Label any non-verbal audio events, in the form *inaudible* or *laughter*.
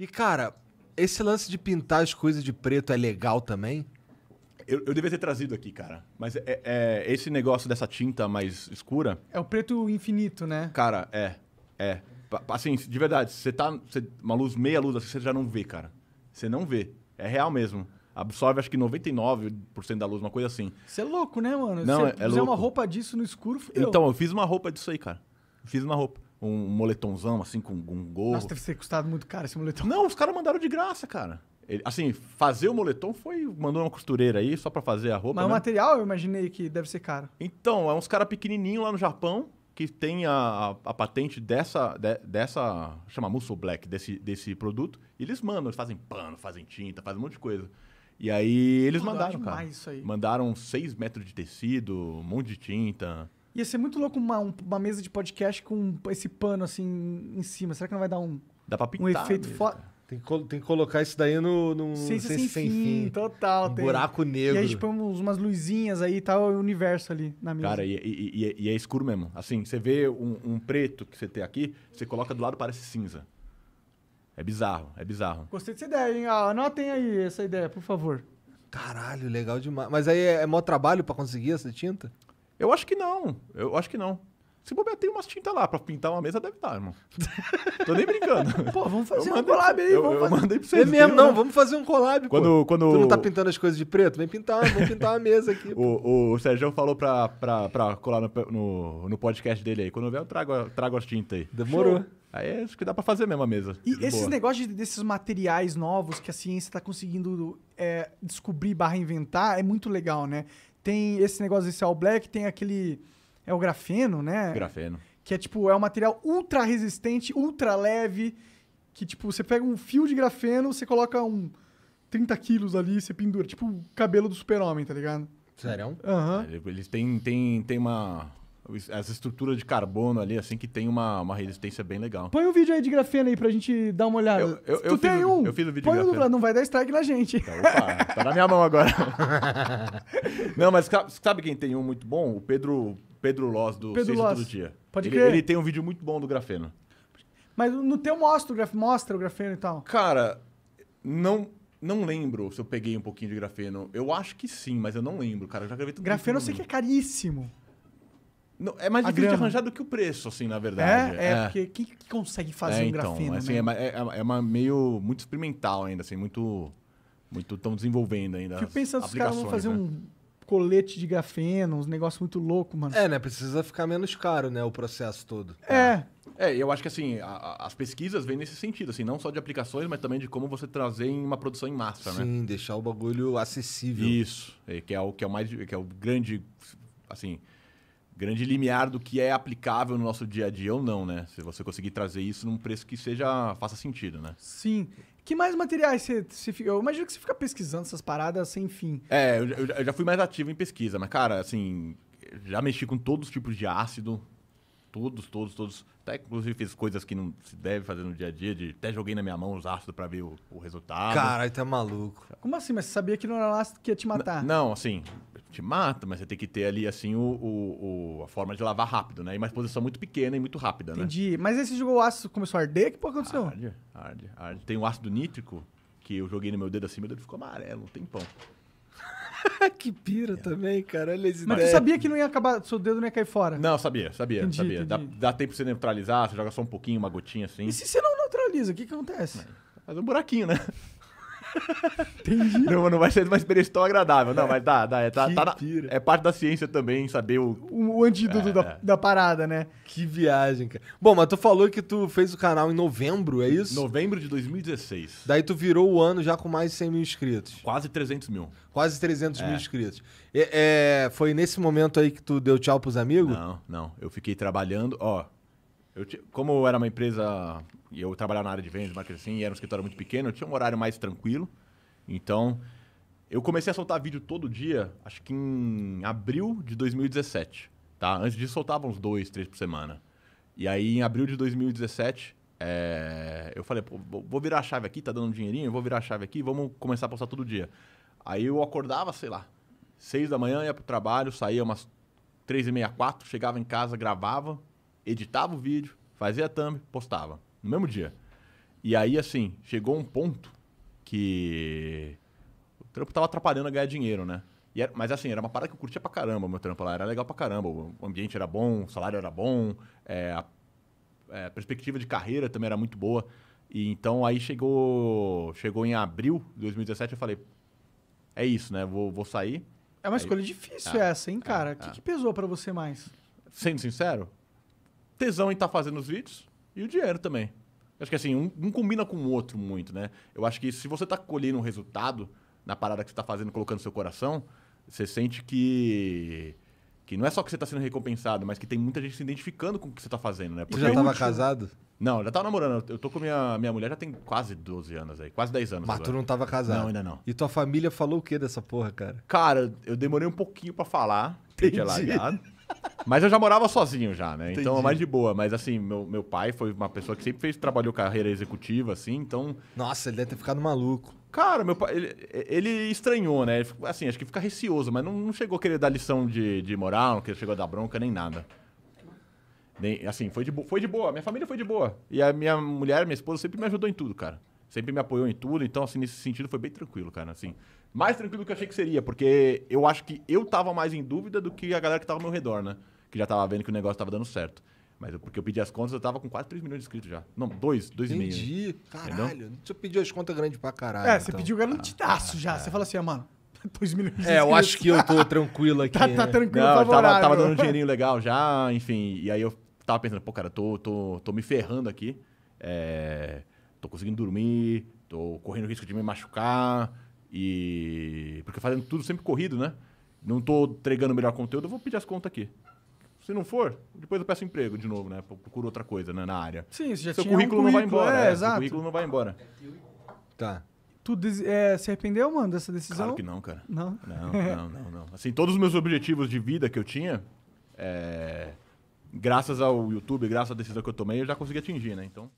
E, cara, esse lance de pintar as coisas de preto é legal também? Eu, eu devia ter trazido aqui, cara. Mas é, é, é esse negócio dessa tinta mais escura. É o preto infinito, né? Cara, é. É. Assim, de verdade, você tá. Você, uma luz, meia luz assim, você já não vê, cara. Você não vê. É real mesmo absorve acho que 99% da luz, uma coisa assim. Você é louco, né, mano? Não, Você é, é louco. uma roupa disso no escuro, fudeu. Então, eu fiz uma roupa disso aí, cara. Fiz uma roupa um moletomzão, assim, com, com um gorro. Nossa, deve ter custado muito caro esse moletom. Não, os caras mandaram de graça, cara. Ele, assim, fazer o moletom foi. Mandou uma costureira aí só para fazer a roupa. Mas o né? material eu imaginei que deve ser caro. Então, é uns caras pequenininhos lá no Japão que tem a, a, a patente dessa. De, dessa chama Muscle Black, desse, desse produto. E eles mandam, eles fazem pano, fazem tinta, fazem um monte de coisa. E aí eles Pô, mandaram, cara. Isso aí. Mandaram 6 metros de tecido, um monte de tinta. Ia ser muito louco uma, uma mesa de podcast com esse pano assim em cima. Será que não vai dar um, Dá pra pintar um efeito foda? Tem que, tem que colocar isso daí no, no sem, sem fim, fim. Total. Um tem. buraco negro. E aí, põe tipo, umas luzinhas aí e tal, é o universo ali na mesa. Cara, e, e, e, e é escuro mesmo. Assim, você vê um, um, preto que você tem aqui, você coloca do lado, parece cinza. É bizarro, é bizarro. Gostei dessa ideia, hein? Ah, anotem aí essa ideia, por favor. Caralho, legal demais. Mas aí é, é mó trabalho para conseguir essa tinta? Eu acho que não. Eu acho que não. Se bobear, tem umas tintas lá. Pra pintar uma mesa deve dar, irmão. *laughs* Tô nem brincando. Pô, vamos fazer eu um mandei, collab aí. Eu, vamos eu fazer... mandei pra vocês. É mesmo, não. Né? Vamos fazer um collab, quando, pô. Quando... Tu não tá pintando as coisas de preto? Vem pintar, vamos pintar uma mesa aqui. o, o Sérgio falou pra, pra, pra colar no, no, no, podcast dele aí. Quando eu vier, eu trago, eu trago as tintas aí. Demorou. Show. Aí acho que dá para fazer mesmo a mesa. E Boa. esses negócios de, desses materiais novos que a ciência está conseguindo é, descobrir barra inventar é muito legal, né? tem esse negócio desse All Black, tem aquele. É o grafeno, né? Grafeno. Que é tipo, é um material ultra resistente, ultra leve. Que tipo, você pega um fio de grafeno, você coloca um 30 quilos ali, você pendura. Tipo o cabelo do super-homem, tá ligado? Sério? Aham. Uhum. Eles têm, têm, têm uma, as estruturas de carbono ali, assim, que tem uma, uma resistência bem legal. Põe um vídeo aí de grafeno aí pra gente dar uma olhada. Eu, eu, tu eu tem fiz, um? Eu fiz o vídeo Põe de grafeno. Um, não vai dar strike na gente. Tá, opa, tá na minha mão agora. *laughs* não, mas sabe quem tem um muito bom? O Pedro, Pedro Loz, do Pedro do Todo Dia. Pode ele, crer. Ele tem um vídeo muito bom do grafeno. Mas no teu mostra o, graf... mostra o grafeno e tal? Cara, não... Não lembro se eu peguei um pouquinho de grafeno. Eu acho que sim, mas eu não lembro, cara. Eu já gravei tudo. Grafeno eu sei que é caríssimo. Não, é mais difícil de arranjar do que o preço, assim, na verdade. É, é, é. porque quem que consegue fazer é, um então, grafeno? Assim, né? é, é, é, é uma meio muito experimental ainda, assim, muito. Muito tão desenvolvendo ainda. Fico pensando se os caras vão fazer né? um colete de grafeno, uns negócios muito louco, mano. É, né? Precisa ficar menos caro, né? O processo todo. É. É, é eu acho que assim, a, as pesquisas vêm nesse sentido, assim, não só de aplicações, mas também de como você trazer em uma produção em massa, Sim, né? Sim, deixar o bagulho acessível. Isso, que é o que é o mais que é o grande assim, grande limiar do que é aplicável no nosso dia a dia ou não, né? Se você conseguir trazer isso num preço que seja faça sentido, né? Sim. Que mais materiais você, você fica. Eu imagino que você fica pesquisando essas paradas sem fim. É, eu, eu já fui mais ativo em pesquisa, mas, cara, assim, já mexi com todos os tipos de ácido. Todos, todos, todos. Até inclusive fiz coisas que não se deve fazer no dia a dia. De, até joguei na minha mão os ácidos para ver o, o resultado. Caralho, tá maluco. Como assim? Mas você sabia que não era ácido que ia te matar? N não, assim, te mata, mas você tem que ter ali, assim, o, o, o a forma de lavar rápido, né? E uma exposição muito pequena e muito rápida, Entendi. né? Entendi. Mas esse jogo o ácido começou a arder? Que porra aconteceu? Arde, arde, arde. Tem o ácido nítrico, que eu joguei no meu dedo assim, meu dedo ficou amarelo, um tempão. *laughs* que pira é. também, cara. Olha Mas ideias. tu sabia que não ia acabar, seu dedo não ia cair fora? Não, sabia, sabia, entendi, sabia. Entendi. Dá, dá, tempo pra você neutralizar, você joga só um pouquinho, uma gotinha assim. E se você não neutraliza, o que, que acontece? É, faz um buraquinho, né? Entendi. Não, não vai ser uma experiência tão agradável. Não, é. mas dá, dá. É, tá, tá na, é parte da ciência também saber o. O antídoto é, da, é. da parada, né? Que viagem, cara. Bom, mas tu falou que tu fez o canal em novembro, é isso? Novembro de 2016. Daí tu virou o ano já com mais de 100 mil inscritos. Quase 300 mil. Quase 300 é. mil inscritos. É, foi nesse momento aí que tu deu tchau pros amigos? Não, não. Eu fiquei trabalhando. Ó, eu como era uma empresa e eu trabalhava na área de vendas, marketing, assim, e era um escritório muito pequeno, eu tinha um horário mais tranquilo. Então, eu comecei a soltar vídeo todo dia, acho que em abril de 2017, tá? Antes disso, soltava uns dois, três por semana. E aí, em abril de 2017, é, eh, eu falei, vou virar a chave aqui, tá dando um dinheirinho, vou virar a chave aqui, vamos começar a postar todo dia. Aí eu acordava, sei lá, seis da manhã, ia pro trabalho, saía umas três e meia, quatro, chegava em casa, gravava, editava o vídeo, fazia a thumb, postava. No mesmo dia. E aí, assim, chegou um ponto que o trampo tava atrapalhando a ganhar dinheiro, né? Era, mas assim, era uma parada que eu curtia pra caramba o meu trampo lá. Era legal pra caramba. O ambiente era bom, o salário era bom, é, a, é, a perspectiva de carreira também era muito boa. E então aí chegou, chegou em abril de 2017, eu falei, é isso, né? Vou, vou sair. É uma aí, escolha difícil é, essa, hein, ah, cara? O que, ah. que pesou para você mais? Sendo sincero, tesão em estar tá fazendo os vídeos e o dinheiro também. Acho que assim, um, um, combina com o outro muito, né? Eu acho que se você está colhendo um resultado na parada que você está fazendo, colocando seu coração, você sente que. Que não é só que você está sendo recompensado, mas que tem muita gente se identificando com o que você está fazendo, né? Porque você já estava é último... casado? Não, já estava namorando. Eu tô com minha, minha mulher já tem quase 12 anos aí, quase 10 anos. Mas agora. tu não estava casado? Não, ainda não. E tua família falou o que dessa porra, cara? Cara, eu demorei um pouquinho para falar, Entendi. que tinha largado. Mas eu já morava sozinho já, né? Então, Entendi. Então é mais de boa. Mas assim, meu, meu pai foi uma pessoa que sempre fez, trabalhou carreira executiva, assim, então. Nossa, ele deve ter ficado maluco. Cara, meu pai, ele, ele estranhou, né? Ele, assim, acho que fica receoso, mas não, não, chegou a querer dar lição de, de moral, não chegou a dar bronca nem nada. Nem, assim, foi de, foi de boa. Minha família foi de boa. E a minha mulher, minha esposa sempre me ajudou em tudo, cara sempre me apoiou em tudo, então, assim, nesse sentido foi bem tranquilo, cara, assim. Mais tranquilo do que eu achei que seria, porque eu acho que eu tava mais em dúvida do que a galera que tava ao meu redor, né? Que já tava vendo que o negócio tava dando certo. Mas eu, porque eu pedi as contas, eu tava com quase 3 milhões de inscritos já. Não, 2, 2,5. Entendi. Meio, né? Caralho, você pediu as contas grandes pra caralho. É, você então. pediu garantidaço ah, já. É. Você fala assim, ah, mano, 2 *laughs* milhões de inscritos. É, eu acho que eu tô tranquilo aqui. *laughs* tá, né? tá tranquilo, Não, favorável. Tava, tava dando um *laughs* dinheirinho legal já, enfim. E aí eu tava pensando, pô, cara, tô, tô, tô me ferrando aqui. É tô conseguindo dormir, tô correndo risco de me machucar e porque fazendo tudo sempre corrido, né? Não tô entregando o melhor conteúdo, eu vou pedir as contas aqui. Se não for, depois eu peço emprego de novo, né? Procuro outra coisa né? na área. Sim, você já seu tinha currículo, um currículo não vai embora. É, é. Exato. Seu currículo não vai embora. Tá. Tu des... é, se arrependeu, mano, dessa decisão? Claro que não, cara. Não? Não, não, não, não. Assim, todos os meus objetivos de vida que eu tinha, é... graças ao YouTube, graças à decisão que eu tomei, eu já consegui atingir, né? Então...